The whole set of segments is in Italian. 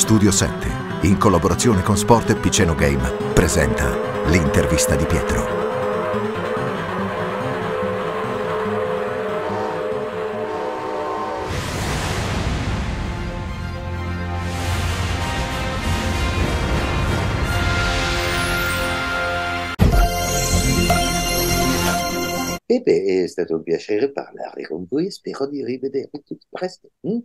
Studio 7, in collaborazione con Sport e Piceno Game, presenta l'intervista di Pietro. E beh, è stato un piacere parlare con voi spero di rivedervi tutti presto. Hm?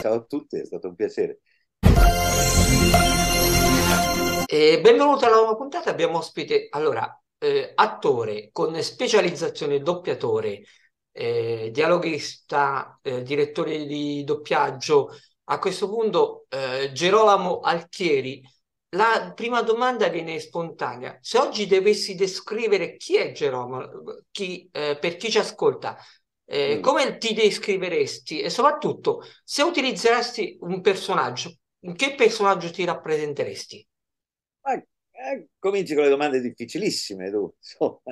Ciao a tutti, è stato un piacere. E benvenuto alla nuova puntata, abbiamo ospite, allora, eh, attore con specializzazione doppiatore, eh, dialoghista, eh, direttore di doppiaggio, a questo punto eh, Gerolamo Altieri. La prima domanda viene spontanea. Se oggi dovessi descrivere chi è Gerolamo, chi, eh, per chi ci ascolta, eh, mm. Come ti descriveresti? E soprattutto, se utilizzeresti un personaggio, che personaggio ti rappresenteresti? Ma, ah, eh, cominci con le domande difficilissime, tu.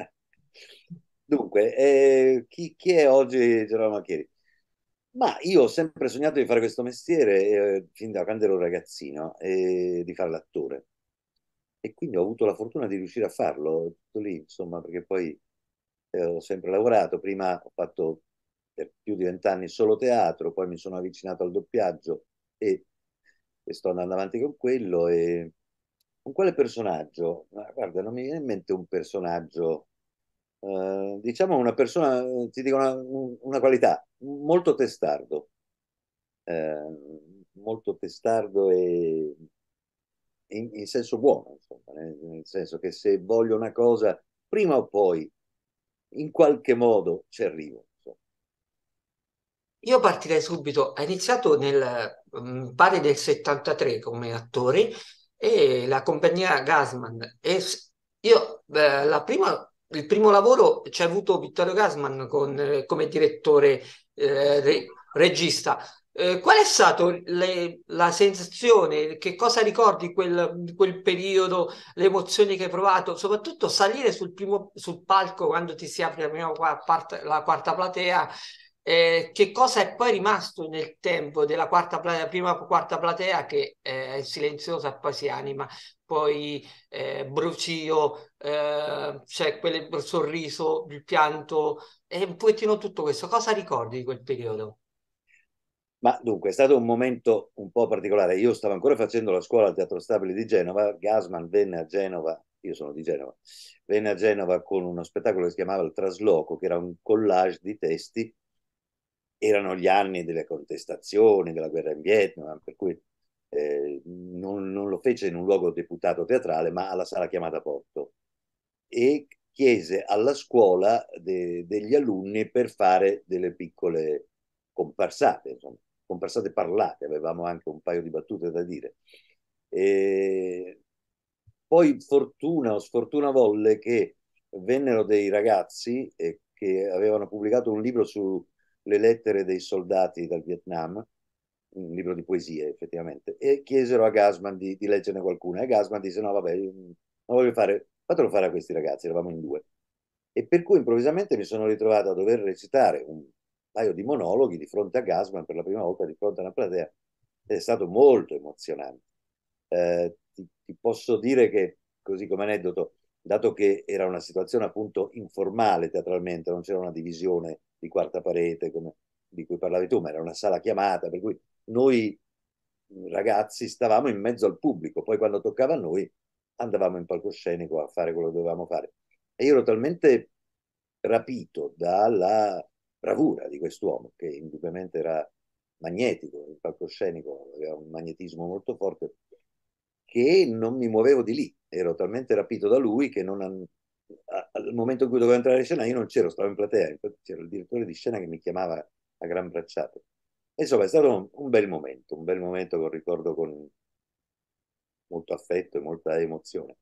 Dunque, eh, chi, chi, è oggi Gerolamo Chieri? Ma io ho sempre sognato di fare questo mestiere eh, fin da quando ero ragazzino, e eh, di fare l'attore. E quindi ho avuto la fortuna di riuscire a farlo, tutto lì, insomma, perché poi eh, ho sempre lavorato. Prima ho fatto per più di vent'anni solo teatro, poi mi sono avvicinato al doppiaggio e, e sto andando avanti con quello. E... Con quale personaggio? Ma guarda, non mi viene in mente un personaggio. Eh, diciamo una persona, ti dico una, una qualità, molto testardo. Eh, molto testardo e in, in senso buono, insomma, nel, nel, senso che se voglio una cosa, prima o poi, in qualche modo ci arrivo. Io partirei subito, ha iniziato nel, mm, pare del 73 come attore e la compagnia Gassman. io, eh, la prima, il primo lavoro c'è avuto Vittorio Gassman con, eh, come direttore, eh, re- regista. Eh, qual è stata la sensazione? Che cosa ricordi quel, quel periodo, le emozioni che hai provato? Soprattutto salire sul, primo, sul palco quando ti si apre la, prima, la quarta platea eh, che cosa è poi rimasto nel tempo della quarta platea, prima quarta platea che eh, è silenziosa e poi si anima, poi eh, Brucio, eh, c'è cioè quel sorriso, il pianto, e un pochettino tutto questo. Cosa ricordi di quel periodo? Ma dunque, è stato un momento un po' particolare. Io stavo ancora facendo la scuola al Teatro Stabile di Genova, Gasman venne a Genova io sono di Genova, venne a Genova con uno spettacolo che si chiamava Il Trasloco, che era un collage di testi erano gli anni delle contestazioni, della guerra in Vietnam, per cui eh, non, non, lo fece in un luogo deputato teatrale, ma alla sala chiamata Porto. E chiese alla scuola de, degli alunni per fare delle piccole comparsate, insomma, comparsate parlate, avevamo anche un paio di battute da dire. E poi fortuna o sfortuna volle che vennero dei ragazzi eh, che avevano pubblicato un libro su le lettere dei soldati dal Vietnam, un libro di poesie effettivamente, e chiesero a Gasman di, di leggerne qualcuna e Gasman disse no vabbè, non voglio fare, fatelo fare a questi ragazzi, eravamo in due. E per cui improvvisamente mi sono ritrovato a dover recitare un paio di monologhi di fronte a Gasman per la prima volta di fronte a una platea ed è stato molto emozionante. Eh, ti, ti, posso dire che, così come aneddoto, dato che era una situazione appunto informale teatralmente, non c'era una divisione di quarta parete come di cui parlavi tu, ma era una sala chiamata, per cui noi mm, ragazzi stavamo in mezzo al pubblico, poi quando toccava a noi andavamo in palcoscenico a fare quello che dovevamo fare. E io ero talmente rapito dalla bravura di quest'uomo, che indubbiamente era magnetico, il palcoscenico aveva un magnetismo molto forte, che non mi muovevo di lì, ero talmente rapito da lui che an... al momento in cui dovevo entrare in scena io non c'ero, stavo in platea, infatti c'era il direttore di scena che mi chiamava a gran bracciate. Insomma è stato un, un bel momento, un bel momento che ricordo con molto affetto e molta emozione.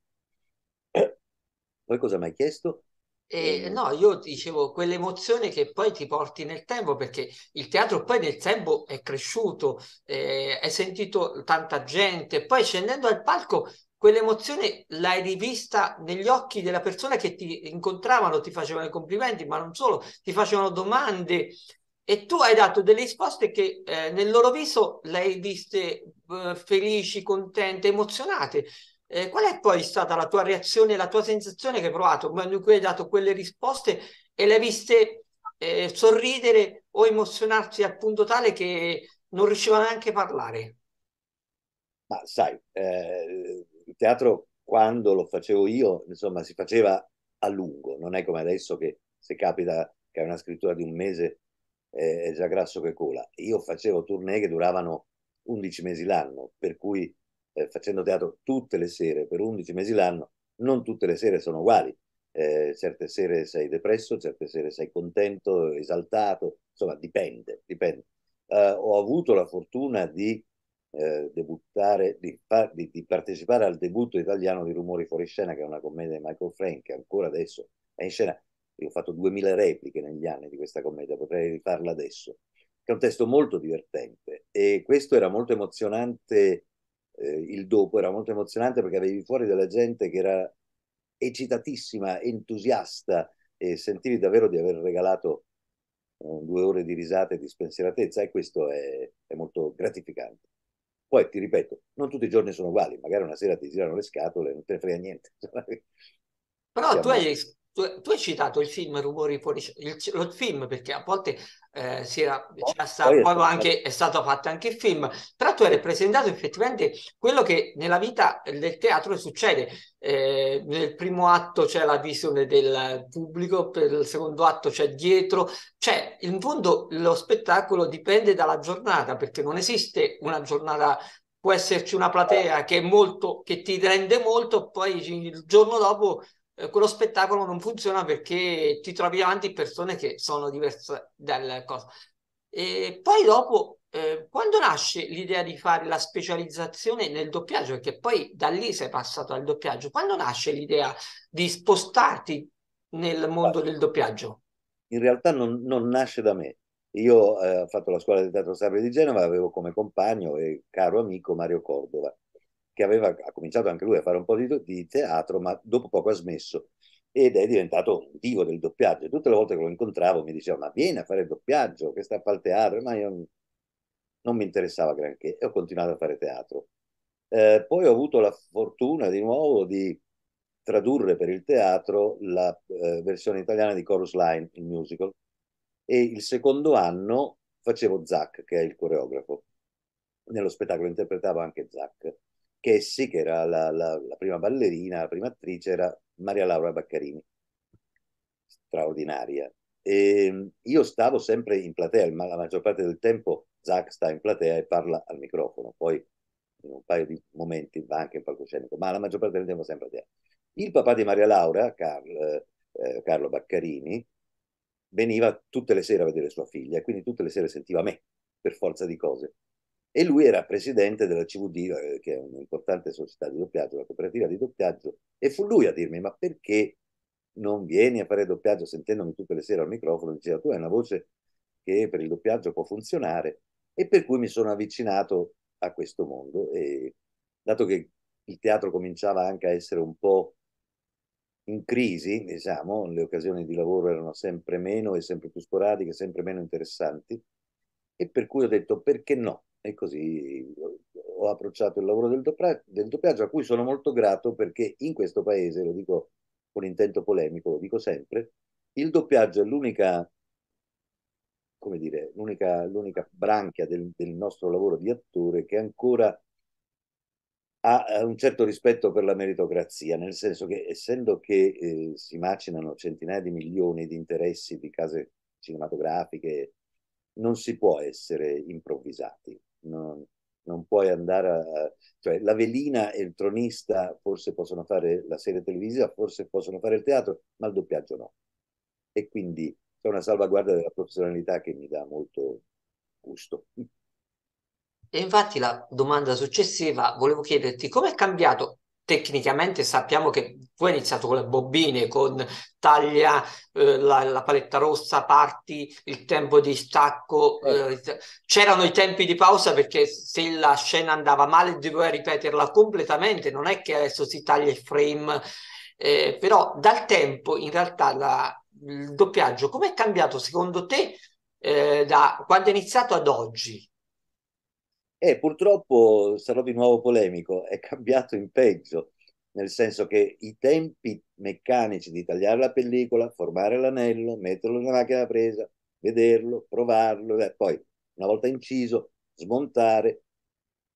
Poi cosa mi hai chiesto? Eh, eh no, io dicevo quell'emozione che poi ti porti nel tempo perché il teatro poi nel tempo è cresciuto, eh, hai sentito tanta gente, poi scendendo al palco quell'emozione l'hai rivista negli occhi della persona che ti incontravano, ti facevano i complimenti, ma non solo, ti facevano domande e tu hai dato delle risposte che eh, nel loro viso l'hai viste eh, felici, contente, emozionate. Eh, qual è poi stata la tua reazione, la tua sensazione che hai provato quando in cui hai dato quelle risposte e le hai viste eh, sorridere o emozionarsi al punto tale che non riusciva neanche a parlare? Ma sai, eh, teatro quando lo facevo io, insomma, si faceva a lungo, non è come adesso che se capita che è una scrittura di un mese eh, è già grasso che cola. Io facevo tournée che duravano 11 mesi l'anno, per cui eh, facendo teatro tutte le sere per 11 mesi l'anno, non tutte le sere sono uguali. Eh, certe sere sei depresso, certe sere sei contento, esaltato, insomma dipende, dipende. Eh, ho avuto la fortuna di eh, debuttare, di, di, di, partecipare al debutto italiano di Rumori fuori scena, che è una commedia di Michael Frank, che ancora adesso è in scena. Io ho fatto 2000 repliche negli anni di questa commedia, potrei rifarla adesso. È un testo molto divertente e questo era molto emozionante, eh, il dopo era molto emozionante perché avevi fuori della gente che era eccitatissima, entusiasta e sentivi davvero di aver regalato eh, due ore di risate e di spensieratezza e questo è, è molto gratificante. Poi ti ripeto, non tutti i giorni sono uguali, magari una sera ti girano le scatole, non te ne frega niente. Però Siamo... tu hai tu, tu hai citato il film Rumori fuori il, lo film perché a volte eh, si era, oh, sta, poi anche, è stato fatto anche il film, però tu hai rappresentato effettivamente quello che nella vita del teatro succede. Eh, nel primo atto c'è la visione del pubblico, per il secondo atto c'è dietro, cioè in fondo lo spettacolo dipende dalla giornata perché non esiste una giornata può esserci una platea che, molto, che ti rende molto, poi il giorno dopo eh, quello spettacolo non funziona perché ti trovi davanti persone che sono diverse dal cosa. E poi dopo, eh, quando nasce l'idea di fare la specializzazione nel doppiaggio, perché poi da lì sei passato al doppiaggio, quando nasce l'idea di spostarti nel mondo del doppiaggio? In realtà non, non nasce da me, io eh, ho fatto la scuola di teatro Sabri di Genova, avevo come compagno e caro amico Mario Cordova, che aveva, ha cominciato anche lui a fare un po' di, di, teatro, ma dopo poco ha smesso ed è diventato un divo del doppiaggio. Tutte le volte che lo incontravo mi diceva, ma vieni a fare il doppiaggio, che sta a fare il teatro, ma io non mi interessava granché e ho continuato a fare teatro. Eh, poi ho avuto la fortuna di nuovo di tradurre per il teatro la eh, versione italiana di Chorus Line, il musical, e il secondo anno facevo Zack, che è il coreografo. Nello spettacolo interpretavo anche Zack. Chessi, che era la, la, la prima ballerina, la prima attrice, era Maria Laura Baccarini, straordinaria. E ehm, io stavo sempre in platea, ma la maggior parte del tempo Zach sta in platea e parla al microfono, poi in un paio di momenti va anche in palcoscenico, ma la maggior parte del tempo sempre a te. Il papà di Maria Laura, Carl, eh, Carlo Baccarini, veniva tutte le sere a vedere sua figlia, quindi tutte le sere sentiva me, per forza di cose e lui era presidente della CVD, eh, che è un'importante società di doppiaggio, la cooperativa di doppiaggio, e fu lui a dirmi, ma perché non vieni a fare doppiaggio sentendomi tutte le sere al microfono? Diceva, tu hai una voce che per il doppiaggio può funzionare, e per cui mi sono avvicinato a questo mondo, e dato che il teatro cominciava anche a essere un po' in crisi, diciamo, le occasioni di lavoro erano sempre meno e sempre più sporadiche, sempre meno interessanti, e per cui ho detto perché no? E così ho approcciato il lavoro del, doppia, del doppiaggio, a cui sono molto grato perché in questo paese, lo dico con intento polemico, lo dico sempre, il doppiaggio è l'unica come dire, l'unica, l'unica branchia del, del, nostro lavoro di attore che ancora ha un certo rispetto per la meritocrazia, nel senso che essendo che eh, si macinano centinaia di milioni di interessi di case cinematografiche, non si può essere improvvisati non, non puoi andare a... cioè la velina e il tronista forse possono fare la serie televisiva, forse possono fare il teatro, ma il doppiaggio no. E quindi c'è una salvaguardia della professionalità che mi dà molto gusto. E infatti la domanda successiva volevo chiederti come è cambiato tecnicamente sappiamo che tu hai iniziato con le bobine, con taglia eh, la, la, paletta rossa, parti, il tempo di stacco. Eh. c'erano i tempi di pausa perché se la scena andava male dovevi ripeterla completamente, non è che adesso si taglia il frame, eh, però dal tempo in realtà la, il doppiaggio come è cambiato secondo te eh, da quando è iniziato ad oggi? E eh, purtroppo, sarò di nuovo polemico, è cambiato in peggio, nel senso che i tempi meccanici di tagliare la pellicola, formare l'anello, metterlo nella macchina presa, vederlo, provarlo, e eh, poi una volta inciso, smontare,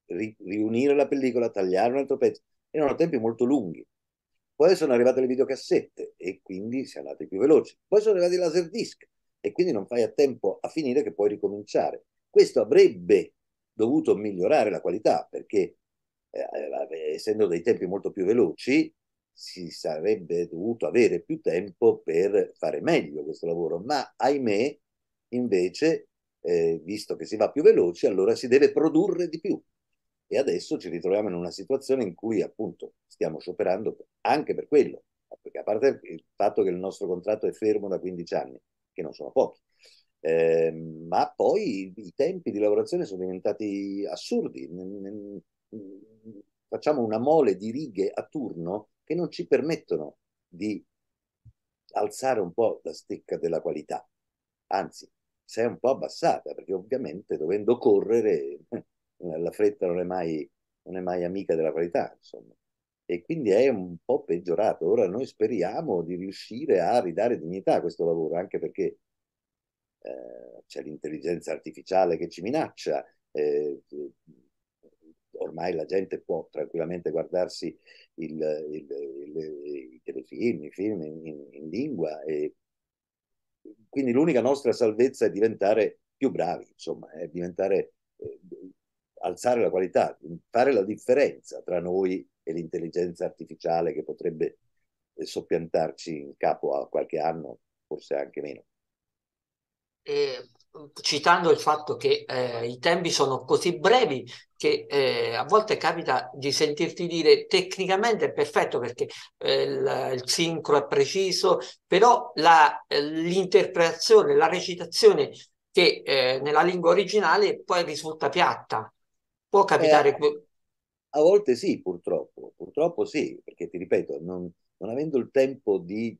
ri- riunire la pellicola, tagliare un altro pezzo, erano tempi molto lunghi. Poi sono arrivate le videocassette e quindi si è andati più veloci. Poi sono arrivati i laserdisc e quindi non fai a tempo a finire che puoi ricominciare. Questo avrebbe dovuto migliorare la qualità perché eh, eh, essendo dei tempi molto più veloci si sarebbe dovuto avere più tempo per fare meglio questo lavoro, ma ahimè invece, eh, visto che si va più veloci, allora si deve produrre di più. E adesso ci ritroviamo in una situazione in cui appunto stiamo scioperando anche per quello, perché a parte il fatto che il nostro contratto è fermo da 15 anni, che non sono pochi, eh, ma poi i tempi di lavorazione sono diventati assurdi. Facciamo una mole di righe a turno che non ci permettono di alzare un po' la stecca della qualità, anzi, si è un po' abbassata perché ovviamente dovendo correre la fretta non è mai, non è mai amica della qualità, insomma. E quindi è un po' peggiorato. Ora noi speriamo di riuscire a ridare dignità a questo lavoro, anche perché eh, c'è l'intelligenza artificiale che ci minaccia, eh, eh, ormai la gente può tranquillamente guardarsi il, il, il, i telefilm, i film in, in, in lingua e quindi l'unica nostra salvezza è diventare più bravi, insomma, è diventare, eh, alzare la qualità, fare la differenza tra noi e l'intelligenza artificiale che potrebbe eh, soppiantarci in capo a qualche anno, forse anche meno citando il fatto che eh, i tempi sono così brevi che eh, a volte capita di sentirti dire tecnicamente è perfetto perché eh, il, il, sincro è preciso, però la, l'interpretazione, la recitazione che eh, nella lingua originale poi risulta piatta. Può eh, capitare... Que- a volte sì, purtroppo, purtroppo sì, perché ti ripeto, non, non avendo il tempo di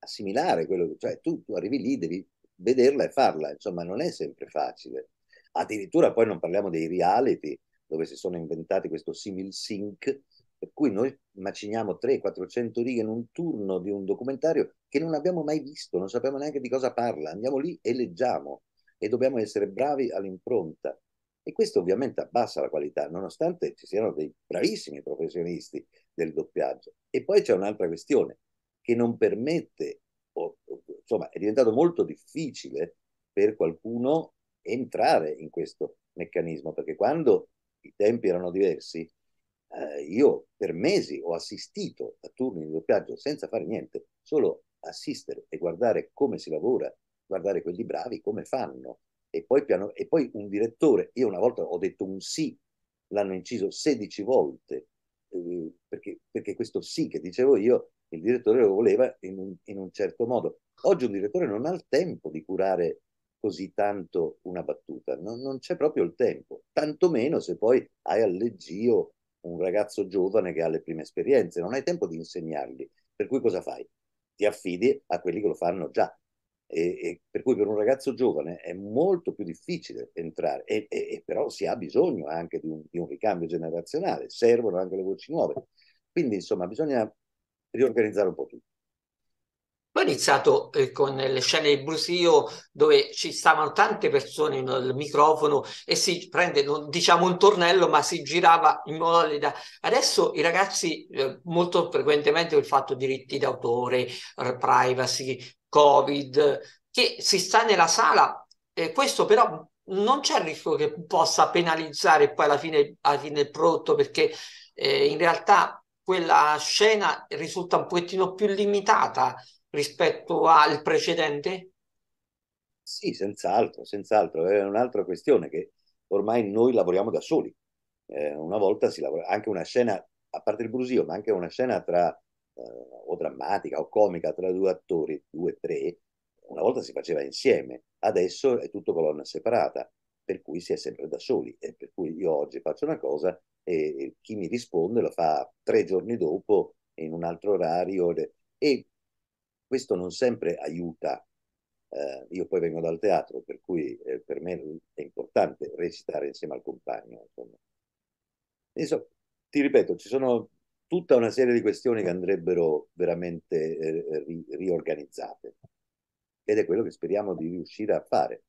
assimilare quello che... cioè tu, tu arrivi lì, devi vederla e farla, insomma non è sempre facile. Addirittura poi non parliamo dei reality dove si sono inventati questo simil sync per cui noi maciniamo 300-400 righe in un turno di un documentario che non abbiamo mai visto, non sappiamo neanche di cosa parla, andiamo lì e leggiamo e dobbiamo essere bravi all'impronta. E questo ovviamente abbassa la qualità, nonostante ci siano dei bravissimi professionisti del doppiaggio. E poi c'è un'altra questione che non permette insomma, è diventato molto difficile per qualcuno entrare in questo meccanismo, perché quando i tempi erano diversi, eh, io per mesi ho assistito a turni di doppiaggio senza fare niente, solo assistere e guardare come si lavora, guardare quelli bravi come fanno. E poi, piano, e poi un direttore, io una volta ho detto un sì, l'hanno inciso 16 volte, eh, perché, perché, questo sì che dicevo io, il direttore lo voleva in un, in un certo modo. Oggi un direttore non ha il tempo di curare così tanto una battuta, non, non c'è proprio il tempo, tantomeno se poi hai alleggio un ragazzo giovane che ha le prime esperienze, non hai tempo di insegnargli, per cui cosa fai? Ti affidi a quelli che lo fanno già. E, e per cui per un ragazzo giovane è molto più difficile entrare, e, e però si ha bisogno anche di un, di un ricambio generazionale, servono anche le voci nuove. Quindi insomma bisogna riorganizzare un po' tutto. Poi ho iniziato eh, con le scene di brusio dove ci stavano tante persone al microfono e si prende, non, diciamo, un tornello, ma si girava in modo da... Adesso i ragazzi eh, molto frequentemente per fatto diritti d'autore, privacy, covid, che si sta nella sala, eh, questo però non c'è il rischio che possa penalizzare poi alla fine, alla fine il prodotto perché eh, in realtà quella scena risulta un pochettino più limitata rispetto al precedente? Sì, senz'altro, senz'altro. È un'altra questione che ormai noi lavoriamo da soli. Eh, una volta si lavora anche una scena, a parte il brusio, ma anche una scena tra eh, o drammatica o comica tra due attori, due, tre, una volta si faceva insieme, adesso è tutto colonna separata, per cui si è sempre da soli e per cui io oggi faccio una cosa e, e chi mi risponde lo fa tre giorni dopo in un altro orario e questo non sempre aiuta. Eh, io poi vengo dal teatro, per cui eh, per me è importante recitare insieme al compagno. Insomma. Insomma, ti ripeto, ci sono tutta una serie di questioni che andrebbero veramente eh, ri riorganizzate ed è quello che speriamo di riuscire a fare.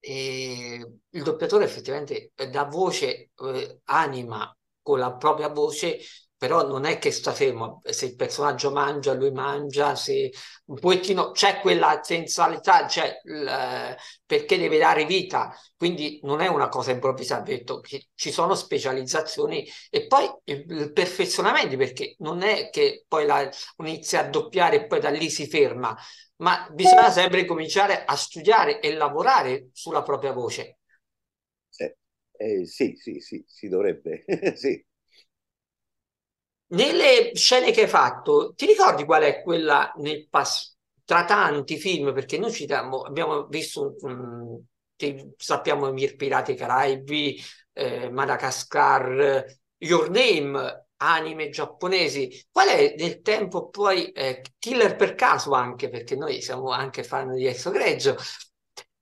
E il doppiatore effettivamente eh, da voce, eh, anima con la propria voce però non è che sta fermo, se il personaggio mangia, lui mangia, se un pochettino c'è quella sensualità, cioè il, eh, perché deve dare vita, quindi non è una cosa improvvisata, detto che ci sono specializzazioni e poi il perfezionamento, perché non è che poi la, inizia a doppiare e poi da lì si ferma, ma bisogna sempre cominciare a studiare e lavorare sulla propria voce. Eh, eh, sì, sì, sì, si dovrebbe, sì. Nelle scene che hai fatto, ti ricordi qual è quella nel passato? Tra tanti film, perché noi citiamo, abbiamo visto, mh, sappiamo Mir Pirati Caraibi, eh, Madagascar, Your Name, anime giapponesi. Qual è nel tempo poi eh, Killer per caso anche, perché noi siamo anche fan di Exo Greggio,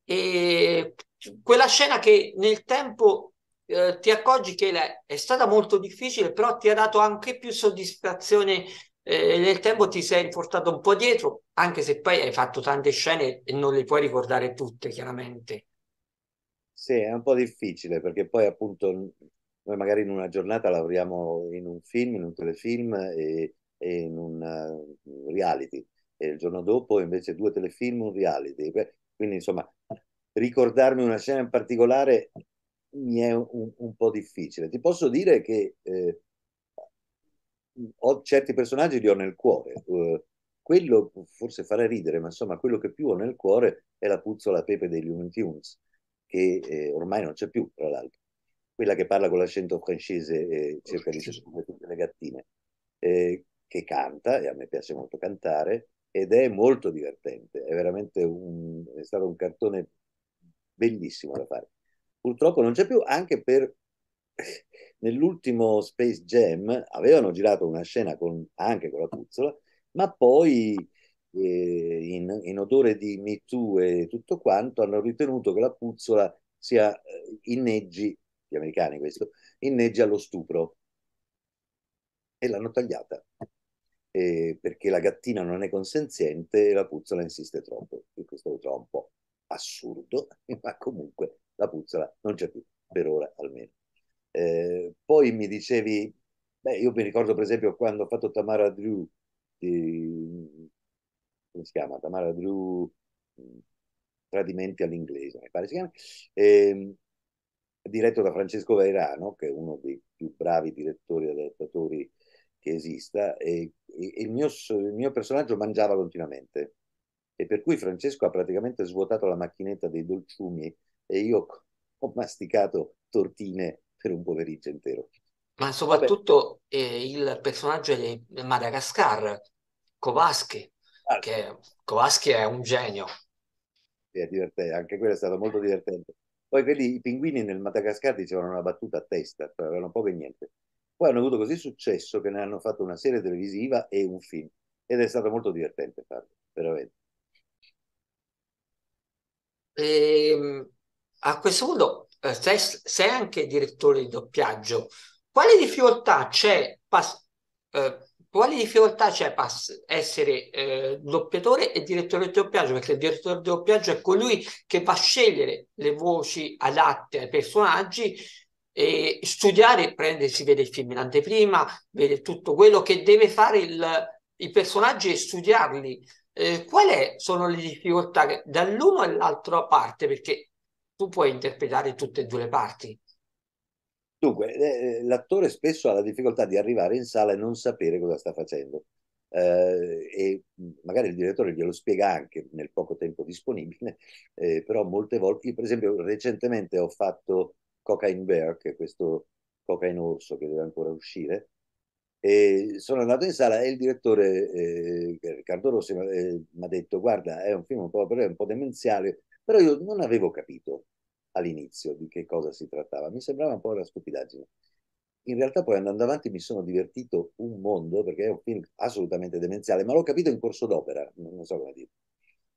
e quella scena che nel tempo eh, ti accorgi che è stata molto difficile, però ti ha dato anche più soddisfazione eh, nel tempo ti sei portato un po' dietro, anche se poi hai fatto tante scene e non le puoi ricordare tutte, chiaramente. Sì, è un po' difficile perché poi appunto noi magari in una giornata lavoriamo in un film, in un telefilm e, e in un eh, reality e il giorno dopo invece due telefilm, un reality. Quindi insomma ricordarmi una scena in particolare mi è un, un, po' difficile. Ti posso dire che eh, ho certi personaggi li ho nel cuore. Eh, quello forse farà ridere, ma insomma, quello che più ho nel cuore è la puzzola pepe degli Unitunes, che eh, ormai non c'è più, tra l'altro. Quella che parla con l'accento francese e cerca di sentire tutte le gattine, eh, che canta, e a me piace molto cantare, ed è molto divertente. È veramente un, è stato un cartone bellissimo da fare purtroppo non c'è più, anche per nell'ultimo Space Jam avevano girato una scena con, anche con la puzzola, ma poi eh, in, in, odore di Me Too e tutto quanto hanno ritenuto che la puzzola sia eh, inneggi, gli americani questo, inneggi allo stupro e l'hanno tagliata. Eh, perché la gattina non è consenziente e la puzzola insiste troppo. E questo lo trovo un po' assurdo, ma comunque la puzzola non c'è più, per ora almeno. Eh, poi mi dicevi, beh, io mi ricordo per esempio quando ho fatto Tamara Drew, di, come si chiama? Tamara Drew, mm, Tradimenti all'inglese, mi pare si chiama, eh, diretto da Francesco Vairano, che è uno dei più bravi direttori e adattatori che esista, e, e il, mio, il mio personaggio mangiava continuamente. E per cui Francesco ha praticamente svuotato la macchinetta dei dolciumi e io ho masticato tortine per un pomeriggio intero. Ma soprattutto eh, il personaggio di Madagascar, Kowalski, ah, che Kowalski è un genio. È divertente, anche quello è stato molto divertente. Poi quelli, i pinguini nel Madagascar dicevano una battuta a testa, cioè avevano poco e niente. Poi hanno avuto così successo che ne hanno fatto una serie televisiva e un film. Ed è stato molto divertente farlo, veramente. E, ehm, a questo punto eh, sei, sei, anche direttore di doppiaggio, quale difficoltà c'è, pas, eh, quali difficoltà c'è pass- essere eh, doppiatore e direttore di doppiaggio? Perché il direttore di doppiaggio è colui che fa scegliere le voci adatte ai personaggi e studiare, prendersi, vede il film in anteprima, vede tutto quello che deve fare il, i personaggi e studiarli. Eh, Quali sono le difficoltà che dall'uno all'altra parte? Perché tu puoi interpretare tutte e due le parti. Dunque, eh, eh, l'attore spesso ha la difficoltà di arrivare in sala e non sapere cosa sta facendo. Eh, e mm, magari il direttore glielo spiega anche nel poco tempo disponibile, eh, però molte volte, io per esempio recentemente ho fatto Cocaine Bear, che è questo Cocaine Orso che deve ancora uscire, e sono andato in sala e il direttore eh, Riccardo Rossi eh, mi ha detto guarda è un film un po', un po demenziale, però io non avevo capito all'inizio di che cosa si trattava, mi sembrava un po' una stupidaggine. In realtà poi andando avanti mi sono divertito un mondo, perché è un film assolutamente demenziale, ma l'ho capito in corso d'opera, non so come dire.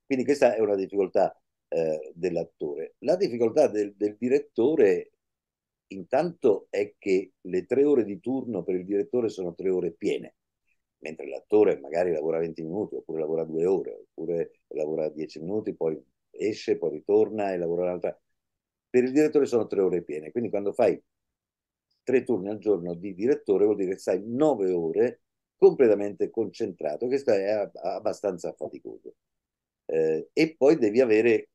Quindi questa è una difficoltà eh, dell'attore. La difficoltà del, del direttore intanto è che le tre ore di turno per il direttore sono tre ore piene, mentre l'attore magari lavora 20 minuti, oppure lavora due ore, oppure lavora 10 minuti, poi esce, poi ritorna e lavora l'altra. Per il direttore sono tre ore piene, quindi quando fai tre turni al giorno di direttore vuol dire che stai nove ore completamente concentrato, questo è abbastanza faticoso. Eh, e poi devi avere,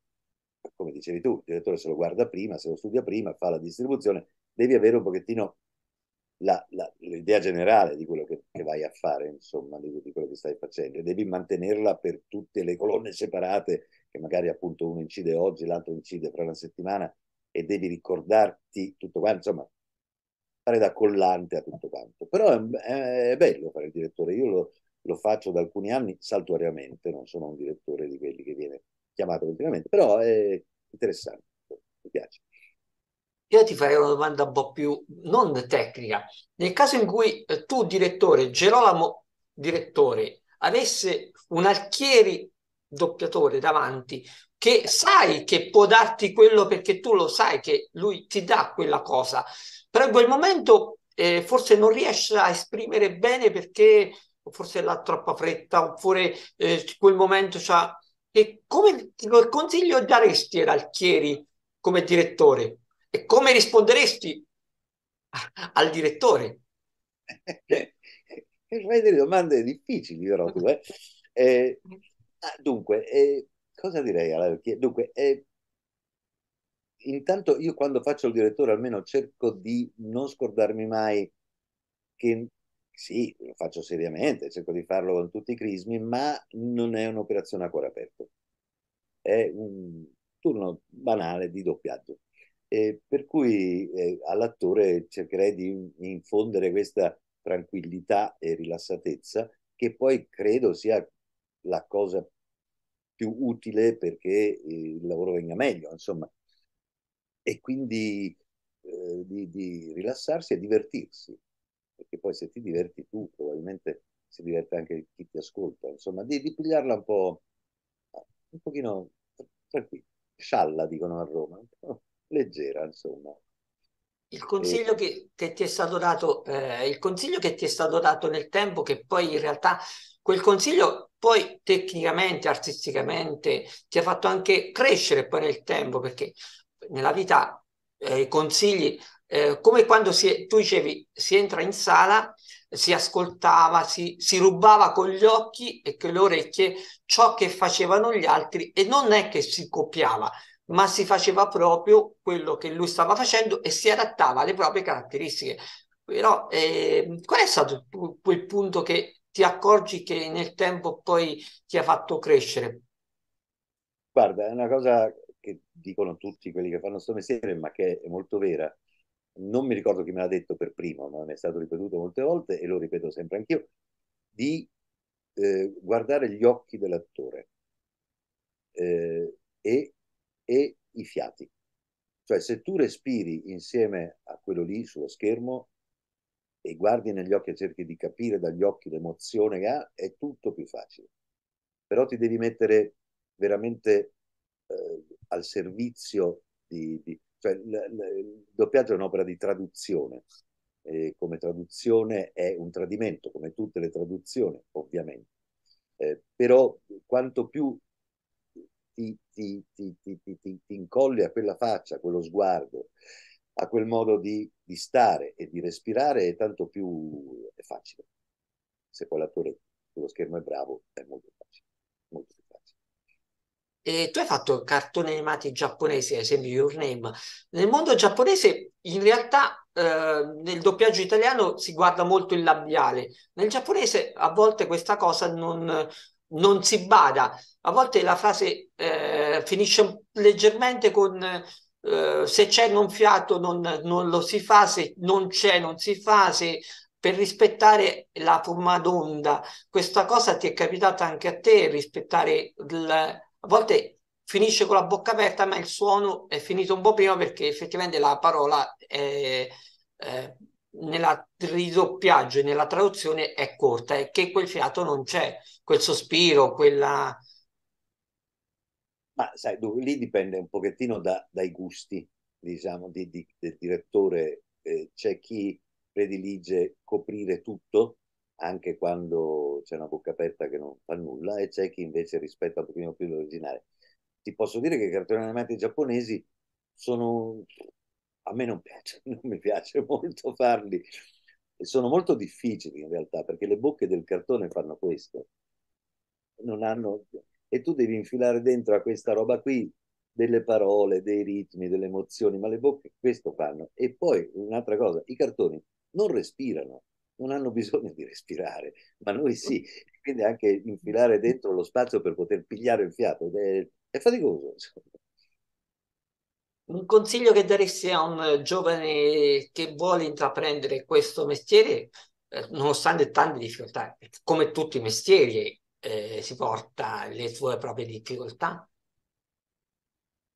come dicevi tu, il direttore se lo guarda prima, se lo studia prima, fa la distribuzione, devi avere un pochettino l'idea generale di quello che, che, vai a fare, insomma, di, di quello che stai facendo, e devi mantenerla per tutte le colonne separate che magari appunto uno incide oggi, l'altro incide fra una settimana e devi ricordarti tutto quanto, insomma, fare da collante a tutto quanto. Però è, è bello fare il direttore, io lo, lo, faccio da alcuni anni saltuariamente, non sono un direttore di quelli che viene chiamato continuamente, però è interessante, mi piace. Io ti farei una domanda un po' più non tecnica. Nel caso in cui eh, tu, direttore, Gerolamo, direttore, avesse un Alchieri doppiatore davanti che sai che può darti quello perché tu lo sai che lui ti dà quella cosa, però in quel momento eh, forse non riesce a esprimere bene perché forse l'ha troppa fretta oppure eh, quel momento c'ha... E come consiglio daresti ad Alchieri come direttore? E come risponderesti al direttore? Fai delle domande difficili, però tu, eh? eh Ah, dunque, eh, cosa direi alla vecchia? Dunque, eh, intanto io quando faccio il direttore almeno cerco di non scordarmi mai che sì, lo faccio seriamente, cerco di farlo con tutti i crismi, ma non è un'operazione a cuore aperto. È un turno banale di doppiaggio. Eh, per cui eh, all'attore cercherei di infondere questa tranquillità e rilassatezza che poi credo sia la cosa più utile perché il lavoro venga meglio, insomma. E quindi eh, di, di, rilassarsi e divertirsi, perché poi se ti diverti tu, probabilmente si diverte anche chi ti ascolta, insomma, di, di pigliarla un po', un pochino tranquilla, scialla dicono a Roma, leggera, insomma. Il consiglio che, che, ti è stato dato, eh, il consiglio che ti è stato dato nel tempo, che poi in realtà quel consiglio poi tecnicamente, artisticamente ti ha fatto anche crescere poi nel tempo perché nella vita eh, consigli, eh, come quando si, tu dicevi si entra in sala, si ascoltava, si, si rubava con gli occhi e con le orecchie ciò che facevano gli altri e non è che si copiava, ma si faceva proprio quello che lui stava facendo e si adattava alle proprie caratteristiche. Però eh, qual è stato quel punto che ti accorgi che nel tempo poi ti ha fatto crescere? Guarda, è una cosa che dicono tutti quelli che fanno questo mestiere, ma che è molto vera. Non mi ricordo chi me l'ha detto per primo, ma mi è stato ripetuto molte volte e lo ripeto sempre anch'io, di eh, guardare gli occhi dell'attore eh, e, e i fiati. Cioè se tu respiri insieme a quello lì sullo schermo, e guardi negli occhi e cerchi di capire dagli occhi l'emozione che ha, è tutto più facile. Però ti devi mettere veramente eh, al servizio di... di cioè, l, l, il doppiaggio è un'opera di traduzione. E come traduzione è un tradimento, come tutte le traduzioni, ovviamente. Eh, però quanto più ti, ti, ti, ti, incolli a quella faccia, a quello sguardo, a quel modo di, di stare e di respirare è tanto più è facile. Se poi l'attore sullo schermo è bravo, è molto facile. Molto più facile. E tu hai fatto cartoni animati giapponesi, ad esempio Your Name. Nel mondo giapponese, in realtà, eh, nel doppiaggio italiano si guarda molto il labiale. Nel giapponese, a volte, questa cosa non, non si bada. A volte la frase eh, finisce leggermente con eh, se c'è non fiato non, non, lo si fa, se non c'è non si fa, se, per rispettare la forma d'onda. Questa cosa ti è capitata anche a te, rispettare il, a volte finisce con la bocca aperta, ma il suono è finito un po' prima perché effettivamente la parola è, eh, nella ridoppiaggio e nella traduzione è corta e che quel fiato non c'è, quel sospiro, quella, ma sai, lì dipende un pochettino da, dai gusti, diciamo, di, di, del direttore. Eh, c'è chi predilige coprire tutto, anche quando c'è una bocca aperta che non fa nulla, e c'è chi invece rispetta un pochino più l'originale. Ti posso dire che i cartoni animati giapponesi sono... A me non piace, non mi piace molto farli. E sono molto difficili in realtà, perché le bocche del cartone fanno questo. Non hanno e tu devi infilare dentro a questa roba qui delle parole, dei ritmi, delle emozioni, ma le bocche questo fanno. E poi un'altra cosa, i cartoni non respirano, non hanno bisogno di respirare, ma noi sì, quindi anche infilare dentro lo spazio per poter pigliare il fiato è, è faticoso. Un consiglio che daresti a un giovane che vuole intraprendere questo mestiere, eh, nonostante tante difficoltà, come tutti i mestieri, eh, si porta le sue proprie difficoltà?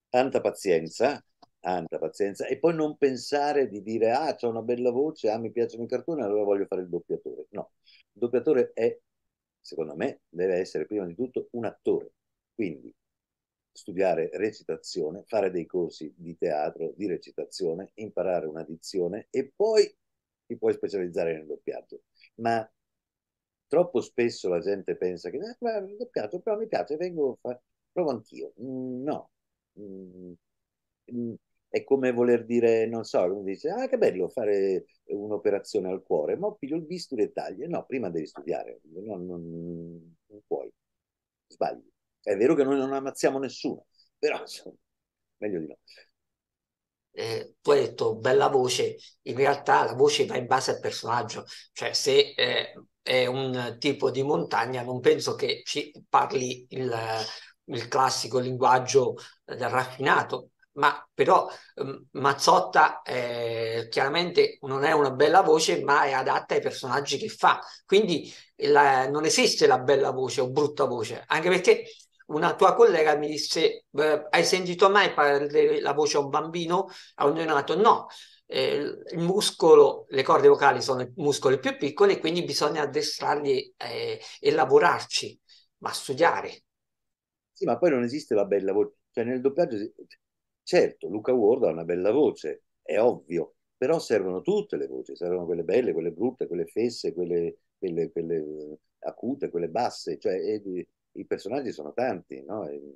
Tanta pazienza, tanta pazienza e poi non pensare di dire ah c'è una bella voce, ah mi piacciono i cartoni, allora voglio fare il doppiatore. No, il doppiatore è, secondo me, deve essere prima di tutto un attore. Quindi studiare recitazione, fare dei corsi di teatro, di recitazione, imparare una dizione e poi ti puoi specializzare nel doppiaggio. Ma Troppo spesso la gente pensa che eh, ma, piace, però mi piace, vengo a fare, provo anch'io. Mm, no. Mm, mm, è come voler dire, non so, uno dice, ah che bello fare un'operazione al cuore, ma piglio il bisturi e taglio. No, prima devi studiare, no, non, non puoi, sbagli. È vero che noi non ammazziamo nessuno, però insomma, meglio di no. Eh, tu hai detto bella voce, in realtà la voce va in base al personaggio, cioè se eh, è un tipo di montagna, non penso che ci parli il, il classico linguaggio raffinato, ma però mm, Mazzotta eh, chiaramente non è una bella voce, ma è adatta ai personaggi che fa. Quindi la, non esiste la bella voce o brutta voce, anche perché una tua collega mi disse: Hai sentito mai parlare la voce a un bambino, a un neonato? No eh, il muscolo, le corde vocali sono i muscoli più piccoli, quindi bisogna addestrarli eh, e lavorarci, ma studiare. Sì, ma poi non esiste la bella voce. Cioè nel doppiaggio, certo, Luca Ward ha una bella voce, è ovvio, però servono tutte le voci, servono quelle belle, quelle brutte, quelle fesse, quelle, quelle, quelle eh, acute, quelle basse, cioè e, eh, i personaggi sono tanti, no? E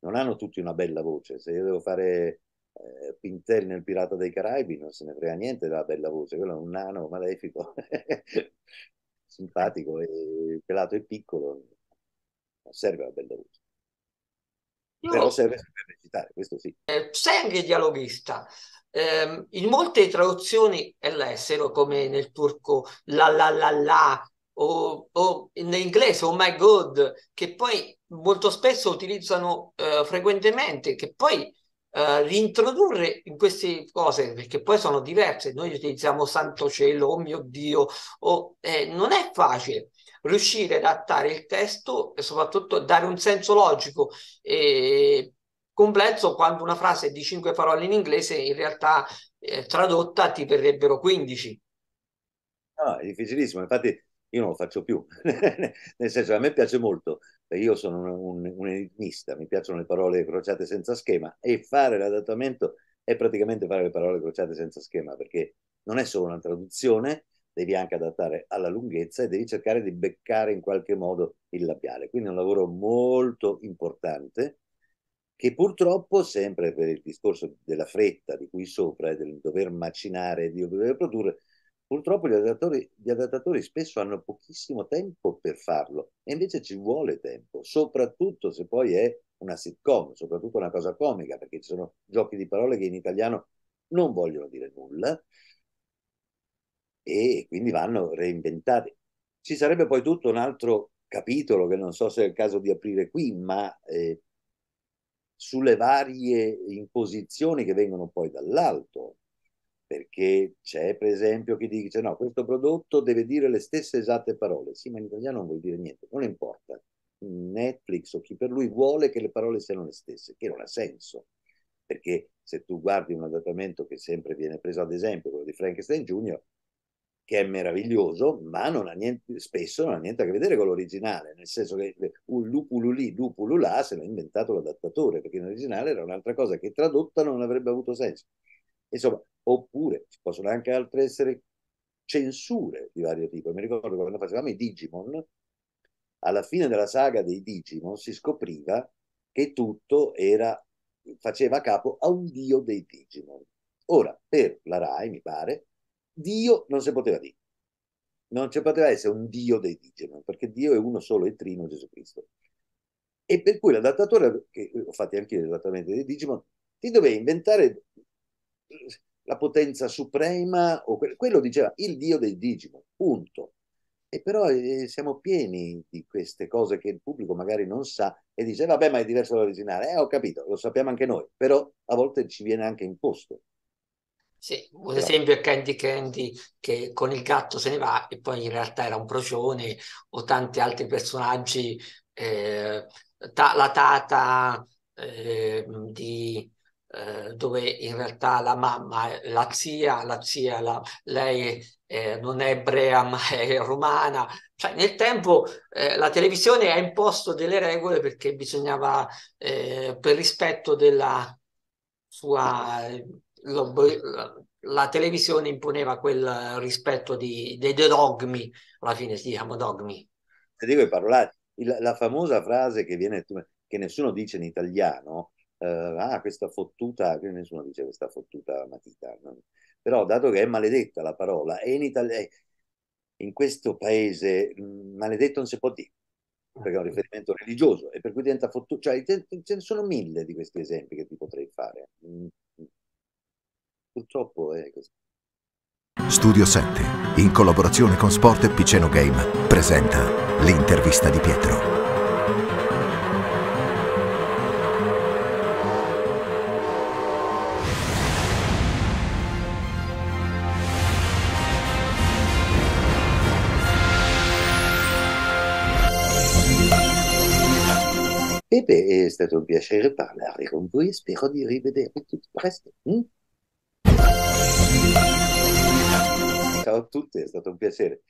non hanno tutti una bella voce. Se io devo fare eh, Pintel nel Pirata dei Caraibi non se ne frega niente della bella voce, quello è un nano malefico, simpatico, e pelato e piccolo, non serve la bella voce. Io Però serve per recitare, questo sì. Eh, sei anche dialoghista. Eh, in molte traduzioni all'estero, come nel turco la la la la, o, o in inglese oh my god, che poi molto spesso utilizzano eh, frequentemente, che poi Uh, eh, rintrodurre in queste cose perché poi sono diverse noi utilizziamo santo cielo oh mio dio oh, eh, non è facile riuscire ad adattare il testo e soprattutto dare un senso logico e complesso quando una frase di cinque parole in inglese in realtà eh, tradotta ti verrebbero 15 no, ah, è difficilissimo infatti io non lo faccio più, nel senso che a me piace molto, cioè io sono un, un, un, enigmista, mi piacciono le parole crociate senza schema e fare l'adattamento è praticamente fare le parole crociate senza schema perché non è solo una traduzione, devi anche adattare alla lunghezza e devi cercare di beccare in qualche modo il labiale, quindi è un lavoro molto importante che purtroppo, sempre per il discorso della fretta di cui sopra e del dover macinare e di dover produrre, Purtroppo gli adattatori, gli adattatori, spesso hanno pochissimo tempo per farlo e invece ci vuole tempo, soprattutto se poi è una sitcom, soprattutto una cosa comica, perché ci sono giochi di parole che in italiano non vogliono dire nulla e quindi vanno reinventati. Ci sarebbe poi tutto un altro capitolo che non so se è il caso di aprire qui, ma eh, sulle varie imposizioni che vengono poi dall'alto, perché c'è per esempio chi dice no, questo prodotto deve dire le stesse esatte parole, sì ma in italiano non vuol dire niente, non importa, Netflix o chi per lui vuole che le parole siano le stesse, che non ha senso, perché se tu guardi un adattamento che sempre viene preso ad esempio, quello di Frankenstein Jr., che è meraviglioso, ma non niente, spesso non ha niente a che vedere con l'originale, nel senso che un lupululì, lupululà se l'ha inventato l'adattatore, perché in originale era un'altra cosa che tradotta non avrebbe avuto senso. Insomma, oppure ci possono anche altre essere censure di vario tipo. Mi ricordo quando facevamo i Digimon, alla fine della saga dei Digimon si scopriva che tutto era, faceva capo a un dio dei Digimon. Ora, per la RAI, mi pare, dio non si poteva dire. Non ci poteva essere un dio dei Digimon, perché Dio è uno solo e trino Gesù Cristo. E per cui l'adattatore, che ho fatto anche io esattamente dei Digimon, ti doveva inventare la potenza suprema, o que- quello diceva il dio del Digimon, punto. E però eh, siamo pieni di queste cose che il pubblico magari non sa e dice vabbè ma è diverso dall'originale, eh ho capito, lo sappiamo anche noi, però a volte ci viene anche imposto. Sì, un esempio è Candy Candy che con il gatto se ne va e poi in realtà era un procione o tanti altri personaggi, eh, ta- la tata eh, di eh, dove in realtà la mamma la zia, la zia la, lei eh, non è ebrea ma è romana. Cioè, nel tempo eh, la televisione ha imposto delle regole perché bisognava, eh, per rispetto della sua... Lo, la televisione imponeva quel rispetto di, dei, dogmi, alla fine si chiama dogmi. Devo parlare, la, la famosa frase che viene, che nessuno dice in italiano, eh, ah, questa fottuta, nessuno dice questa fottuta matita, no? però dato che è maledetta la parola, e in, Italia, in questo paese maledetto non si può dire, perché è un eh. riferimento religioso, e per cui diventa fottuta, cioè ce ne sono mille di questi esempi che ti potrei fare. Mm, mm. Purtroppo è così. Studio 7, in collaborazione con Sport e Piceno Game, presenta l'intervista di Pietro. E eh beh, è stato un piacere parlare con voi spero di rivedervi tutti presto. Mm? Ciao a tutti, è stato un piacere.